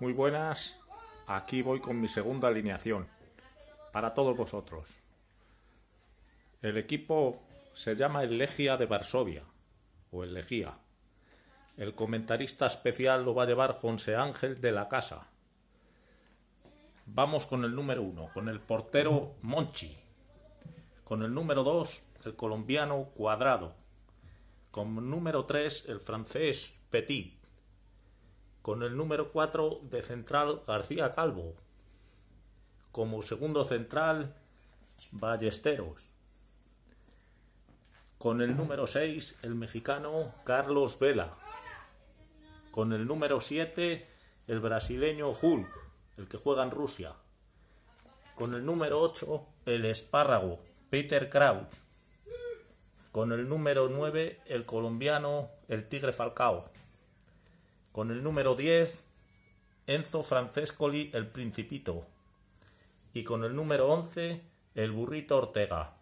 Muy buenas, aquí voy con mi segunda alineación para todos vosotros. El equipo se llama el de Varsovia o el El comentarista especial lo va a llevar José Ángel de la Casa. Vamos con el número uno, con el portero Monchi. Con el número dos, el colombiano Cuadrado. Con número tres, el francés Petit con el número 4 de central García Calvo. Como segundo central, Ballesteros. Con el número 6, el mexicano Carlos Vela. Con el número 7, el brasileño Hulk, el que juega en Rusia. Con el número 8, el espárrago Peter Kraut. Con el número 9, el colombiano, el tigre Falcao. Con el número 10, Enzo Francescoli el Principito. Y con el número 11, el Burrito Ortega.